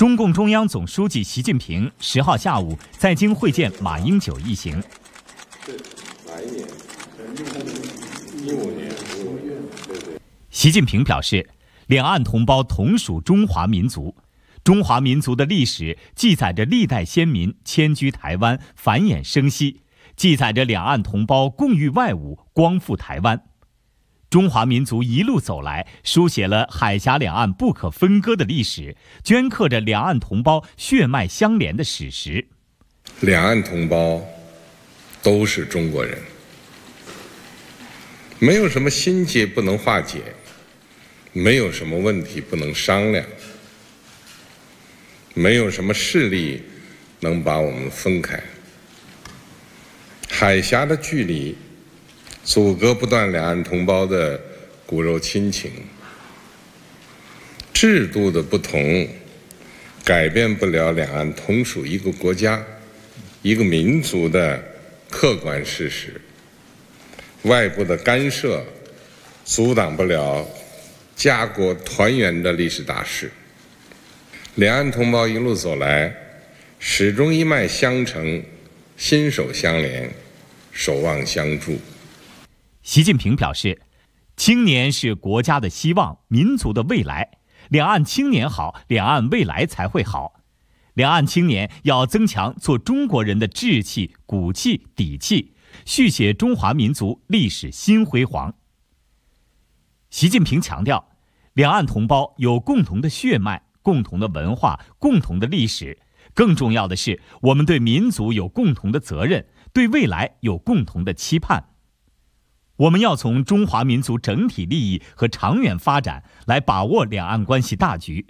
中共中央总书记习近平十号下午在京会见马英九一行。习近平表示，两岸同胞同属中华民族，中华民族的历史记载着历代先民迁居台湾繁衍生息，记载着两岸同胞共御外侮、光复台湾。中华民族一路走来，书写了海峡两岸不可分割的历史，镌刻着两岸同胞血脉相连的史实。两岸同胞都是中国人，没有什么心结不能化解，没有什么问题不能商量，没有什么势力能把我们分开。海峡的距离。阻隔不断两岸同胞的骨肉亲情，制度的不同改变不了两岸同属一个国家、一个民族的客观事实。外部的干涉阻挡不了家国团圆的历史大事。两岸同胞一路走来，始终一脉相承，心手相连，守望相助。习近平表示：“青年是国家的希望，民族的未来。两岸青年好，两岸未来才会好。两岸青年要增强做中国人的志气、骨气、底气，续写中华民族历史新辉煌。”习近平强调：“两岸同胞有共同的血脉、共同的文化、共同的历史，更重要的是，我们对民族有共同的责任，对未来有共同的期盼。”我们要从中华民族整体利益和长远发展来把握两岸关系大局，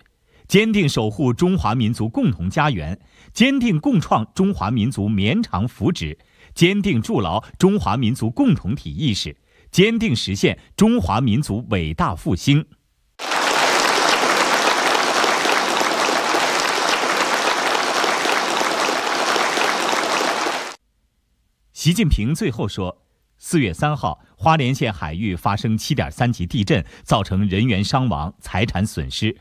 坚定守护中华民族共同家园，坚定共创中华民族绵长福祉，坚定筑牢中华民族共同体意识，坚定实现中华民族伟大复兴。习近平最后说。四月三号，花莲县海域发生七点三级地震，造成人员伤亡、财产损失。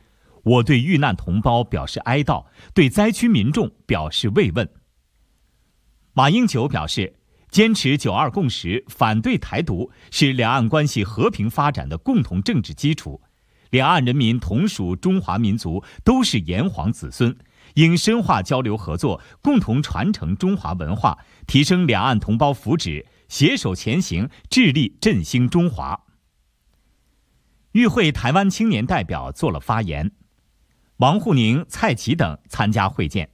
我对遇难同胞表示哀悼，对灾区民众表示慰问。马英九表示，坚持“九二共识”，反对台独，是两岸关系和平发展的共同政治基础。两岸人民同属中华民族，都是炎黄子孙，应深化交流合作，共同传承中华文化，提升两岸同胞福祉。携手前行，致力振兴中华。与会台湾青年代表做了发言，王沪宁、蔡奇等参加会见。